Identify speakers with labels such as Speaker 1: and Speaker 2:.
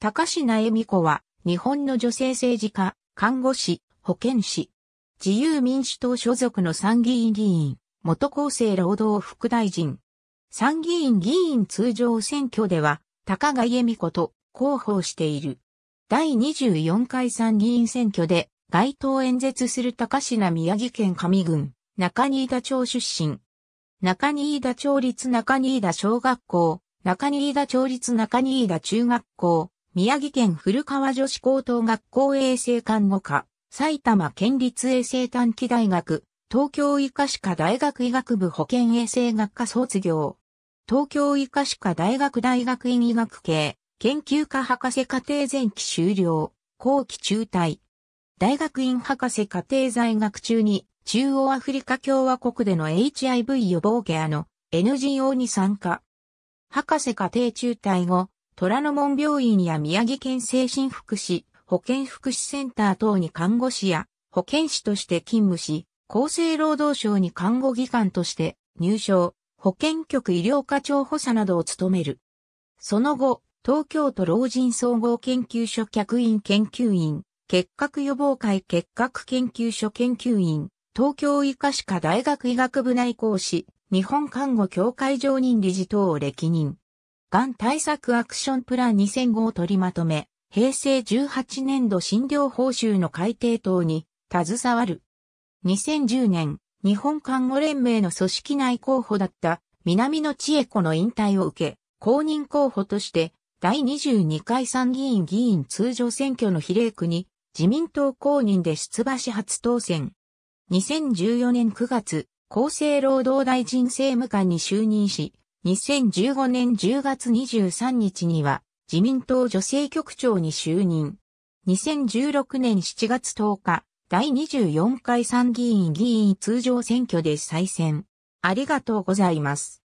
Speaker 1: 高階恵美子は、日本の女性政治家、看護師、保健師、自由民主党所属の参議院議員、元厚生労働副大臣。参議院議員通常選挙では、高階恵美子と広報している。第24回参議院選挙で、街頭演説する高階宮城県上郡、中新田町出身。中新田町立中新田小学校、中新田町立中新田中学校、宮城県古川女子高等学校衛生看護科、埼玉県立衛生短期大学、東京医科歯科大学医学部保健衛生学科卒業。東京医科歯科大学大学院医学系、研究科博士課程前期終了、後期中退。大学院博士課程在学中に、中央アフリカ共和国での HIV 予防ケアの NGO に参加。博士課程中退後、虎ノ門病院や宮城県精神福祉、保健福祉センター等に看護師や保健師として勤務し、厚生労働省に看護技官として入省、保健局医療課長補佐などを務める。その後、東京都老人総合研究所客員研究員、結核予防会結核研究所研究員、東京医科歯科大学医学部内講師、日本看護協会常任理事等を歴任。がん対策アクションプラン2005を取りまとめ、平成18年度診療報酬の改定等に携わる。2010年、日本看護連盟の組織内候補だった南野千恵子の引退を受け、公認候補として第22回参議院議員通常選挙の比例区に自民党公認で出馬し初当選。2014年9月、厚生労働大臣政務官に就任し、2015年10月23日には自民党女性局長に就任。2016年7月10日、第24回参議院議員通常選挙で再選。ありがとうございます。